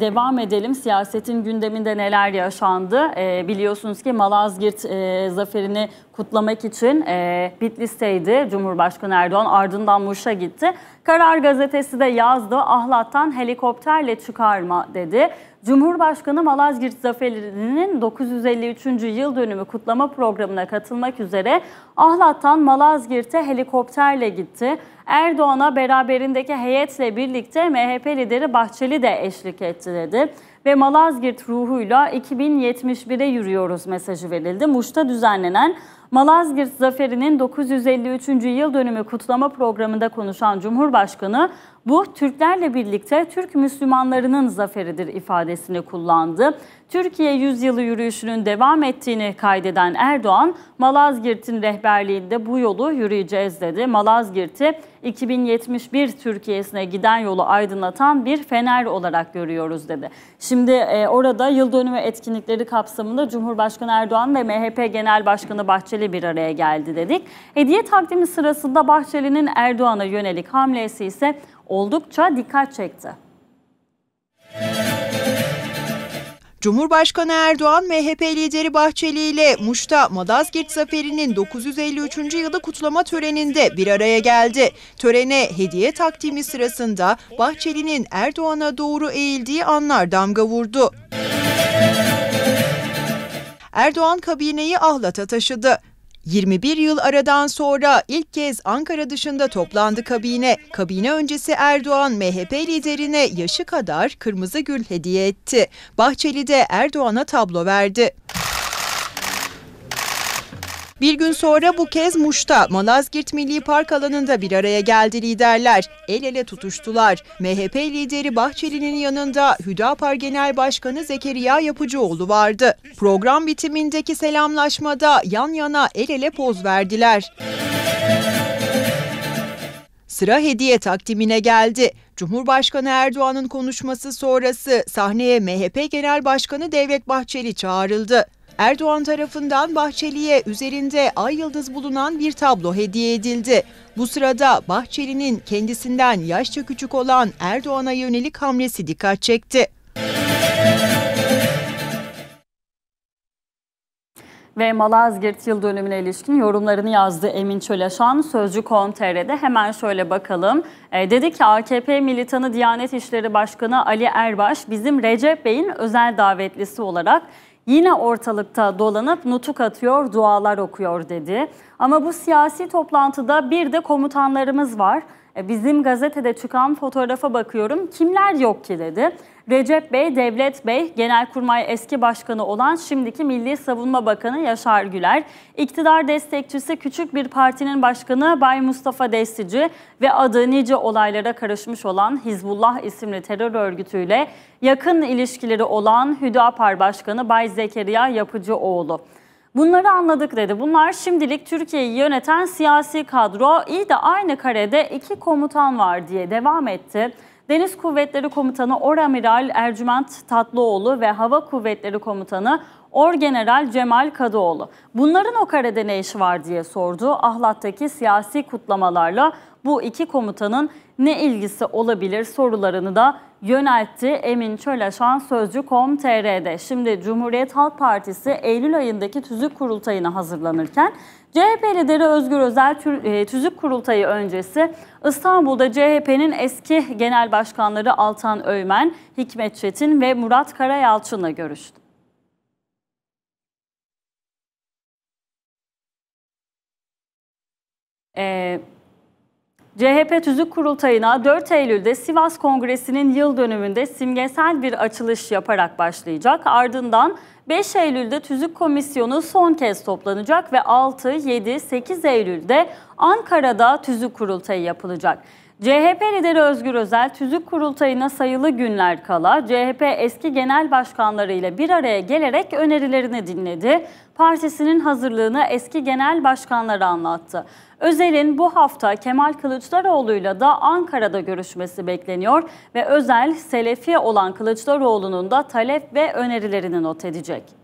Devam edelim. Siyasetin gündeminde neler yaşandı? E, biliyorsunuz ki Malazgirt e, zaferini kutlamak için e, Bitlis'teydi Cumhurbaşkanı Erdoğan. Ardından Muş'a gitti. Karar gazetesi de yazdı. Ahlat'tan helikopterle çıkarma dedi. Cumhurbaşkanı Malazgirt Zaferi'nin 953. yıl dönümü kutlama programına katılmak üzere Ahlat'tan Malazgirt'e helikopterle gitti. Erdoğan'a beraberindeki heyetle birlikte MHP lideri Bahçeli de eşlik etti dedi. Ve Malazgirt ruhuyla 2071'e yürüyoruz mesajı verildi. Muş'ta düzenlenen Malazgirt Zaferi'nin 953. yıl dönümü kutlama programında konuşan Cumhurbaşkanı bu Türklerle birlikte Türk Müslümanlarının zaferidir ifadesini kullandı. Türkiye yüzyılı yürüyüşünün devam ettiğini kaydeden Erdoğan, Malazgirt'in rehberliğinde bu yolu yürüyeceğiz dedi. Malazgirt'i 2071 Türkiye'sine giden yolu aydınlatan bir fener olarak görüyoruz dedi. Şimdi e, orada yıl dönümü etkinlikleri kapsamında Cumhurbaşkanı Erdoğan ve MHP Genel Başkanı Bahçeli Bahçeli bir araya geldi dedik. Hediye takdimi sırasında Bahçeli'nin Erdoğan'a yönelik hamlesi ise oldukça dikkat çekti. Cumhurbaşkanı Erdoğan, MHP lideri Bahçeli ile Muş'ta Madazgirt Zaferi'nin 953. yılı kutlama töreninde bir araya geldi. Törene hediye takdimi sırasında Bahçeli'nin Erdoğan'a doğru eğildiği anlar damga vurdu. Erdoğan kabineyi Ahlat'a taşıdı. 21 yıl aradan sonra ilk kez Ankara dışında toplandı kabine. Kabine öncesi Erdoğan MHP liderine yaşı kadar kırmızı gül hediye etti. Bahçeli de Erdoğan'a tablo verdi. Bir gün sonra bu kez Muş'ta Malazgirt Milli Park alanında bir araya geldi liderler. El ele tutuştular. MHP lideri Bahçeli'nin yanında Hüdapar Genel Başkanı Zekeriya Yapıcıoğlu vardı. Program bitimindeki selamlaşmada yan yana el ele poz verdiler. Sıra hediye takdimine geldi. Cumhurbaşkanı Erdoğan'ın konuşması sonrası sahneye MHP Genel Başkanı Devlet Bahçeli çağrıldı. Erdoğan tarafından Bahçeli'ye üzerinde ay yıldız bulunan bir tablo hediye edildi. Bu sırada Bahçeli'nin kendisinden yaşça küçük olan Erdoğan'a yönelik hamlesi dikkat çekti. ve Malazgirt yıl dönümüne ilişkin yorumlarını yazdı Emin Çöleşan. Sözcü.com.tr'de hemen şöyle bakalım. E, dedi ki AKP militanı Diyanet İşleri Başkanı Ali Erbaş bizim Recep Bey'in özel davetlisi olarak yine ortalıkta dolanıp nutuk atıyor, dualar okuyor dedi. Ama bu siyasi toplantıda bir de komutanlarımız var. E, bizim gazetede çıkan fotoğrafa bakıyorum. Kimler yok ki dedi. Recep Bey, Devlet Bey, Genelkurmay eski başkanı olan şimdiki Milli Savunma Bakanı Yaşar Güler, iktidar destekçisi küçük bir partinin başkanı Bay Mustafa Destici ve adı nice olaylara karışmış olan Hizbullah isimli terör örgütüyle yakın ilişkileri olan Hüdapar Başkanı Bay Zekeriya Yapıcıoğlu. Bunları anladık dedi. Bunlar şimdilik Türkiye'yi yöneten siyasi kadro. İyi de aynı karede iki komutan var diye devam etti. Deniz Kuvvetleri Komutanı Oramiral Ercüment Tatlıoğlu ve Hava Kuvvetleri Komutanı Orgeneral Cemal Kadıoğlu. Bunların o karede ne işi var diye sordu. Ahlat'taki siyasi kutlamalarla bu iki komutanın ne ilgisi olabilir sorularını da yöneltti Emin Çöleşan Sözcü.com.tr'de. Şimdi Cumhuriyet Halk Partisi Eylül ayındaki tüzük kurultayına hazırlanırken CHP lideri Özgür Özel e, tüzük kurultayı öncesi İstanbul'da CHP'nin eski genel başkanları Altan Öymen, Hikmet Çetin ve Murat Karayalçın'la görüştü. E, ee, CHP Tüzük Kurultayı'na 4 Eylül'de Sivas Kongresi'nin yıl dönümünde simgesel bir açılış yaparak başlayacak. Ardından 5 Eylül'de Tüzük Komisyonu son kez toplanacak ve 6, 7, 8 Eylül'de Ankara'da Tüzük Kurultayı yapılacak. CHP lideri Özgür Özel, tüzük kurultayına sayılı günler kala CHP eski genel başkanları ile bir araya gelerek önerilerini dinledi. Partisinin hazırlığını eski genel başkanlara anlattı. Özel'in bu hafta Kemal Kılıçdaroğlu'yla da Ankara'da görüşmesi bekleniyor ve Özel, Selefi olan Kılıçdaroğlu'nun da talep ve önerilerini not edecek.